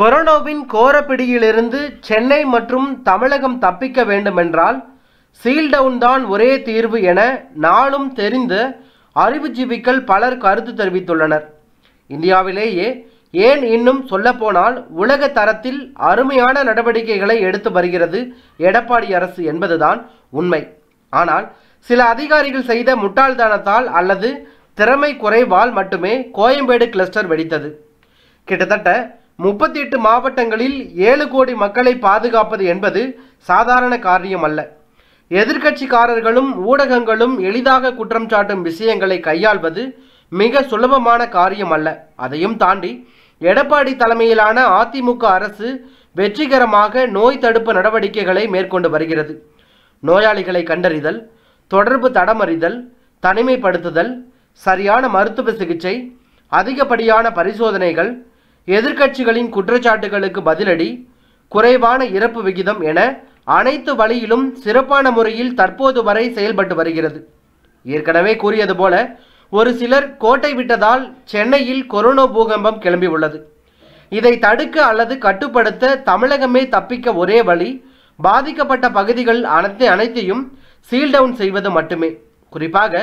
கொரோனாவின் கோரப்பிடியிலிருந்து சென்னை மற்றும் தமிழகம் தப்பிக்க வேண்டுமென்றால் சீல்டவுன் தான் ஒரே தீர்வு என நாளும் தெரிந்த அறிவுஜீவிகள் பலர் கருத்து தெரிவித்துள்ளனர் இந்தியாவிலேயே ஏன் இன்னும் சொல்லப்போனால் உலக தரத்தில் அருமையான நடவடிக்கைகளை எடுத்து வருகிறது எடப்பாடி அரசு என்பதுதான் உண்மை ஆனால் சில அதிகாரிகள் செய்த முட்டாள்தனத்தால் அல்லது திறமை குறைவால் மட்டுமே கோயம்பேடு கிளஸ்டர் வெடித்தது கிட்டத்தட்ட முப்பத்தி எட்டு மாவட்டங்களில் ஏழு கோடி மக்களை பாதுகாப்பது என்பது சாதாரண காரியம் அல்ல எதிர்கட்சிக்காரர்களும் ஊடகங்களும் எளிதாக குற்றம் சாட்டும் விஷயங்களை கையாள்வது மிக சுலபமான காரியம் அல்ல அதையும் தாண்டி எடப்பாடி தலைமையிலான அதிமுக அரசு வெற்றிகரமாக நோய் தடுப்பு நடவடிக்கைகளை மேற்கொண்டு வருகிறது நோயாளிகளை கண்டறிதல் தொடர்பு தடமறிதல் தனிமைப்படுத்துதல் சரியான மருத்துவ சிகிச்சை அதிகப்படியான பரிசோதனைகள் எதிர்க்கட்சிகளின் குற்றச்சாட்டுகளுக்கு பதிலடி குறைவான இறப்பு விகிதம் என அனைத்து வழியிலும் சிறப்பான முறையில் தற்போது வரை செயல்பட்டு வருகிறது ஏற்கனவே கூறியது போல ஒரு சிலர் கோட்டை விட்டதால் சென்னையில் கொரோனா பூகம்பம் கிளம்பி உள்ளது இதை தடுக்க அல்லது கட்டுப்படுத்த தமிழகமே தப்பிக்க ஒரே வழி பாதிக்கப்பட்ட பகுதிகள் அனைத்து அனைத்தையும் சீல் டவுன் செய்வது மட்டுமே குறிப்பாக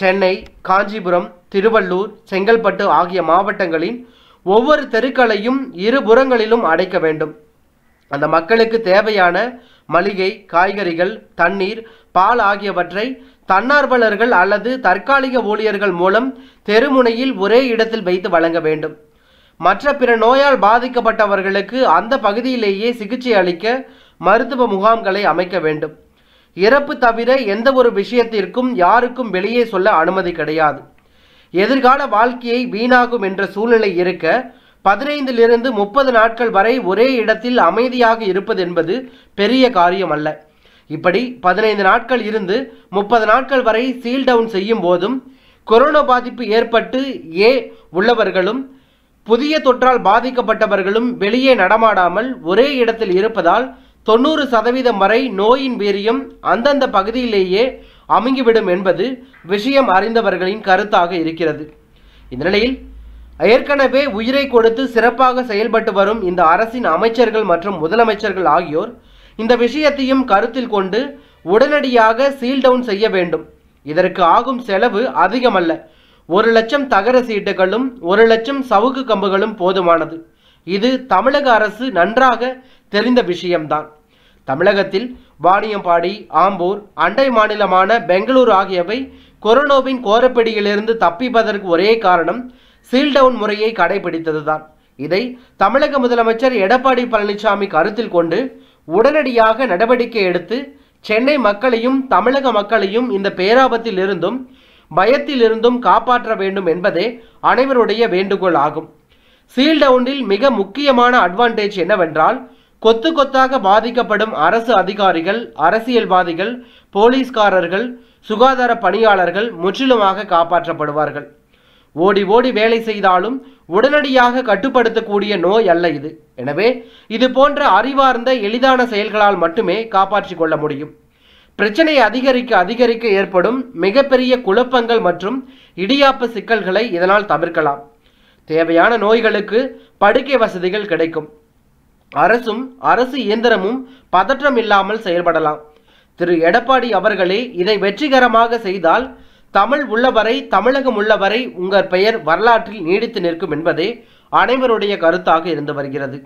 சென்னை காஞ்சிபுரம் திருவள்ளூர் செங்கல்பட்டு ஆகிய மாவட்டங்களின் ஒவ்வொரு தெருக்களையும் இரு புறங்களிலும் அடைக்க வேண்டும் அந்த மக்களுக்கு தேவையான மளிகை காய்கறிகள் தண்ணீர் பால் ஆகியவற்றை தன்னார்வலர்கள் அல்லது தற்காலிக ஊழியர்கள் மூலம் தெருமுனையில் ஒரே இடத்தில் வைத்து வழங்க வேண்டும் மற்ற பிற நோயால் பாதிக்கப்பட்டவர்களுக்கு அந்த பகுதியிலேயே சிகிச்சை அளிக்க மருத்துவ முகாம்களை அமைக்க வேண்டும் இறப்பு தவிர எந்த ஒரு விஷயத்திற்கும் யாருக்கும் வெளியே சொல்ல அனுமதி கிடையாது எதிர்கால வாழ்க்கையை வீணாகும் என்ற சூழ்நிலை இருக்க பதினைந்திலிருந்து முப்பது நாட்கள் வரை ஒரே இடத்தில் அமைதியாக இருப்பது என்பது பெரிய காரியம் அல்ல இப்படி பதினைந்து நாட்கள் இருந்து முப்பது நாட்கள் வரை சீல் டவுன் செய்யும் போதும் கொரோனா பாதிப்பு ஏற்பட்டு ஏ உள்ளவர்களும் புதிய தொற்றால் பாதிக்கப்பட்டவர்களும் வெளியே நடமாடாமல் ஒரே இடத்தில் இருப்பதால் தொண்ணூறு சதவீதம் வரை நோயின் வீரியம் அந்தந்த பகுதியிலேயே அமுங்கிவிடும் என்பது விஷயம் அறிந்தவர்களின் கருத்தாக இருக்கிறது இந்நிலையில் ஏற்கனவே உயிரை கொடுத்து சிறப்பாக செயல்பட்டு வரும் இந்த அரசின் அமைச்சர்கள் மற்றும் முதலமைச்சர்கள் ஆகியோர் இந்த விஷயத்தையும் கருத்தில் கொண்டு உடனடியாக சீல் டவுன் செய்ய வேண்டும் இதற்கு ஆகும் செலவு அதிகமல்ல ஒரு லட்சம் தகர சீட்டுகளும் ஒரு லட்சம் சவுக்கு கம்புகளும் போதுமானது இது தமிழக அரசு நன்றாக தெரிந்த விஷயம்தான் தமிழகத்தில் வாணியம்பாடி ஆம்பூர் அண்டை மாநிலமான பெங்களூர் ஆகியவை கொரோனாவின் கோரப்பிடியிலிருந்து தப்பிப்பதற்கு ஒரே காரணம் சீல்டவுன் முறையை கடைபிடித்ததுதான் இதை தமிழக முதலமைச்சர் எடப்பாடி பழனிசாமி கருத்தில் கொண்டு உடனடியாக நடவடிக்கை எடுத்து சென்னை மக்களையும் தமிழக மக்களையும் இந்த பேராபத்தில் இருந்தும் பயத்தில் இருந்தும் காப்பாற்ற வேண்டும் என்பதே அனைவருடைய வேண்டுகோள் ஆகும் சீல் டவுனில் மிக முக்கியமான அட்வான்டேஜ் என்னவென்றால் கொத்து கொத்தாக பாதிக்கப்படும் அரசு அதிகாரிகள் அரசியல்வாதிகள் போலீஸ்காரர்கள் சுகாதார பணியாளர்கள் முற்றிலுமாக காப்பாற்றப்படுவார்கள் ஓடி ஓடி வேலை செய்தாலும் உடனடியாக கட்டுப்படுத்தக்கூடிய நோய் அல்ல இது எனவே இது போன்ற அறிவார்ந்த எளிதான செயல்களால் மட்டுமே காப்பாற்றிக் கொள்ள முடியும் பிரச்சனை அதிகரிக்க அதிகரிக்க ஏற்படும் மிகப்பெரிய குழப்பங்கள் மற்றும் இடியாப்பு சிக்கல்களை இதனால் தவிர்க்கலாம் தேவையான நோய்களுக்கு படுக்கை வசதிகள் கிடைக்கும் அரசும் அரசு இயந்திரமும் பதற்றம் இல்லாமல் செயல்படலாம் திரு எடப்பாடி அவர்களே இதை வெற்றிகரமாக செய்தால் தமிழ் உள்ளவரை தமிழகம் உள்ளவரை உங்கள் பெயர் வரலாற்றில் நீடித்து நிற்கும் என்பதே அனைவருடைய கருத்தாக இருந்து வருகிறது